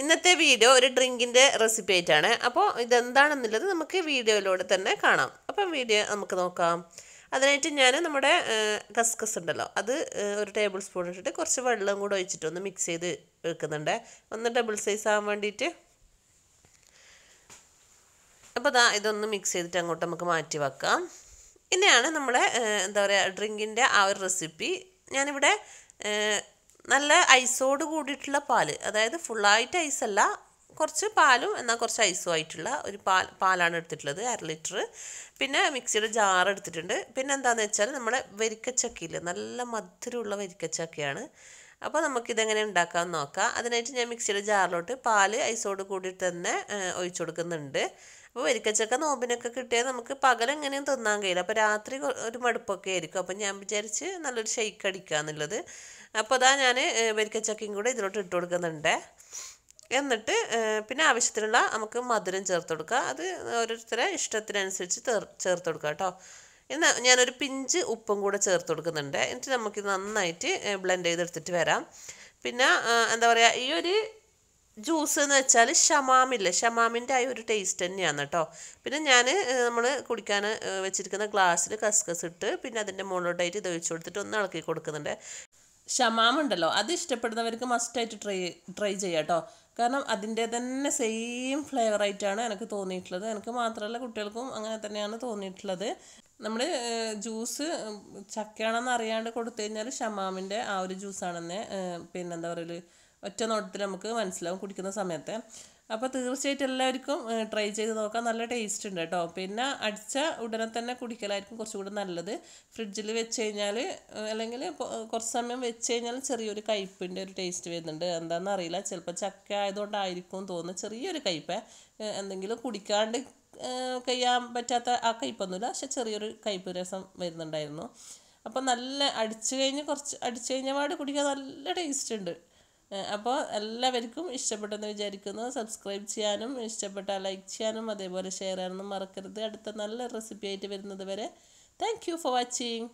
ഇന്നത്തെ വീഡിയോ ഒരു ഡ്രിങ്കിൻ്റെ റെസിപ്പി ആയിട്ടാണ് അപ്പോൾ ഇതെന്താണെന്നുള്ളത് നമുക്ക് വീഡിയോയിലൂടെ തന്നെ കാണാം അപ്പം വീഡിയോ നമുക്ക് നോക്കാം അതിനായിട്ട് ഞാൻ നമ്മുടെ കസ്കസ് ഉണ്ടല്ലോ അത് ഒരു ടേബിൾ സ്പൂൺ ഇട്ടിട്ട് കുറച്ച് വെള്ളം കൂടെ ഒഴിച്ചിട്ട് ഒന്ന് മിക്സ് ചെയ്ത് വെക്കുന്നുണ്ട് ഒന്ന് ഡബിൾ സൈസ് ആവാൻ വേണ്ടിയിട്ട് അപ്പോൾ ദാ ഇതൊന്ന് മിക്സ് ചെയ്തിട്ട് അങ്ങോട്ട് നമുക്ക് മാറ്റി വെക്കാം ഇന്നെയാണ് നമ്മുടെ എന്താ പറയുക ഡ്രിങ്കിൻ്റെ ആ ഒരു റെസിപ്പി ഞാനിവിടെ നല്ല ഐസോട് കൂടിയിട്ടുള്ള പാല് അതായത് ഫുള്ളായിട്ട് ഐസല്ല കുറച്ച് പാലും എന്നാൽ കുറച്ച് ഐസും ആയിട്ടുള്ള ഒരു പാൽ പാലാണ് എടുത്തിട്ടുള്ളത് അര ലിറ്റർ പിന്നെ മിക്സിയുടെ ജാർ എടുത്തിട്ടുണ്ട് പിന്നെ എന്താണെന്ന് വെച്ചാൽ നമ്മുടെ വരിക്കച്ചക്കയില്ലേ നല്ല മധുരമുള്ള വരിക്കച്ചക്കയാണ് അപ്പോൾ നമുക്കിതെങ്ങനെ ഉണ്ടാക്കാമെന്ന് നോക്കാം അതിനായിട്ട് ഞാൻ മിക്സിയുടെ ജാറിലോട്ട് പാല് ഐസോട് കൂടിയിട്ട് തന്നെ ഒഴിച്ചു കൊടുക്കുന്നുണ്ട് അപ്പോൾ വരിക്കച്ചക്ക നോമ്പിനൊക്കെ കിട്ടിയാൽ നമുക്ക് പകലെങ്ങനെയും തിന്നാൻ കഴിയില്ല അപ്പോൾ രാത്രി ഒരു മടുപ്പൊക്കെ ആയിരിക്കും അപ്പോൾ ഞാൻ വിചാരിച്ച് നല്ലൊരു ഷെയ്ക്ക് അടിക്കുക എന്നുള്ളത് അപ്പോൾ അതാ ഞാൻ വരിക്കച്ചക്കയും കൂടെ ഇതിലോട്ട് ഇട്ട് കൊടുക്കുന്നുണ്ട് എന്നിട്ട് പിന്നെ ആവശ്യത്തിനുള്ള നമുക്ക് മധുരം ചേർത്ത് കൊടുക്കുക അത് ഓരോരുത്തരെ ഇഷ്ടത്തിനനുസരിച്ച് ചേർത്ത് കൊടുക്കുക കേട്ടോ എന്നാൽ ഞാനൊരു പിഞ്ച് ഉപ്പും കൂടെ ചേർത്ത് കൊടുക്കുന്നുണ്ട് എന്നിട്ട് നമുക്ക് നന്നായിട്ട് ബ്ലെൻഡ് ചെയ്തെടുത്തിട്ട് വരാം പിന്നെ എന്താ പറയുക ഈ ഒരു ജ്യൂസ് എന്ന് വെച്ചാൽ ഷമാമില്ല ഷമാമിൻ്റെ ആ ഒരു ടേസ്റ്റ് തന്നെയാണ് കേട്ടോ പിന്നെ ഞാൻ നമ്മൾ കുടിക്കാൻ വെച്ചിരിക്കുന്ന ഗ്ലാസ്സിൽ കസ്കസ് ഇട്ട് പിന്നെ അതിൻ്റെ മുകളിലോട്ടായിട്ട് ഇത് ഒഴിച്ചു കൊടുത്തിട്ട് ഒന്ന് ഇളക്കി കൊടുക്കുന്നുണ്ട് ഷമാമുണ്ടല്ലോ ഉണ്ടല്ലോ അത് ഇഷ്ടപ്പെടുന്നവർക്ക് മസ്റ്റായിട്ട് ട്രൈ ട്രൈ ചെയ്യാം കേട്ടോ കാരണം അതിൻ്റെ തന്നെ സെയിം ഫ്ലേവറായിട്ടാണ് എനിക്ക് തോന്നിയിട്ടുള്ളത് എനിക്ക് മാത്രമല്ല കുട്ടികൾക്കും അങ്ങനെ തന്നെയാണ് തോന്നിയിട്ടുള്ളത് നമ്മൾ ജ്യൂസ് ചക്കയാണെന്ന് അറിയാണ്ട് കൊടുത്തു കഴിഞ്ഞാൽ ഷമാമിൻ്റെ ആ ഒരു ജ്യൂസാണെന്ന് പിന്നെന്താ പറയുക ഒറ്റ നോട്ടത്തിൽ നമുക്ക് മനസ്സിലാവും കുടിക്കുന്ന സമയത്ത് അപ്പോൾ തീർച്ചയായിട്ടും എല്ലാവർക്കും ട്രൈ ചെയ്ത് നോക്കാം നല്ല ടേസ്റ്റ് ഉണ്ട് കേട്ടോ പിന്നെ അടിച്ച ഉടനെ തന്നെ കുടിക്കലായിരിക്കും കുറച്ചുകൂടി നല്ലത് ഫ്രിഡ്ജിൽ വെച്ച് കഴിഞ്ഞാൽ അല്ലെങ്കിൽ കുറച്ച് സമയം വെച്ച് കഴിഞ്ഞാൽ ചെറിയൊരു കയ്പിൻ്റെ ഒരു ടേസ്റ്റ് വരുന്നുണ്ട് എന്താണെന്ന് അറിയില്ല ചിലപ്പോൾ ചക്ക ആയതുകൊണ്ടായിരിക്കും തോന്നുന്നു ചെറിയൊരു കയ്പ് എന്തെങ്കിലും കുടിക്കാണ്ട് കഴിയാൻ പറ്റാത്ത ആ കയ്പൊന്നുമില്ല പക്ഷെ ചെറിയൊരു കയ്പ് രസം വരുന്നുണ്ടായിരുന്നു അപ്പോൾ നല്ല അടിച്ചു കഴിഞ്ഞ് കുറച്ച് അടിച്ചു കഴിഞ്ഞ പാട് കുടിക്കാൻ നല്ല ടേസ്റ്റ് ഉണ്ട് അപ്പോൾ എല്ലാവർക്കും ഇഷ്ടപ്പെട്ടെന്ന് വിചാരിക്കുന്നു സബ്സ്ക്രൈബ് ചെയ്യാനും ഇഷ്ടപ്പെട്ടാൽ ലൈക്ക് ചെയ്യാനും അതേപോലെ ഷെയർ ചെയ്യാനൊന്നും മറക്കരുത് അടുത്ത നല്ല റെസിപ്പി ആയിട്ട് വരുന്നത് വരെ താങ്ക് ഫോർ വാച്ചിങ്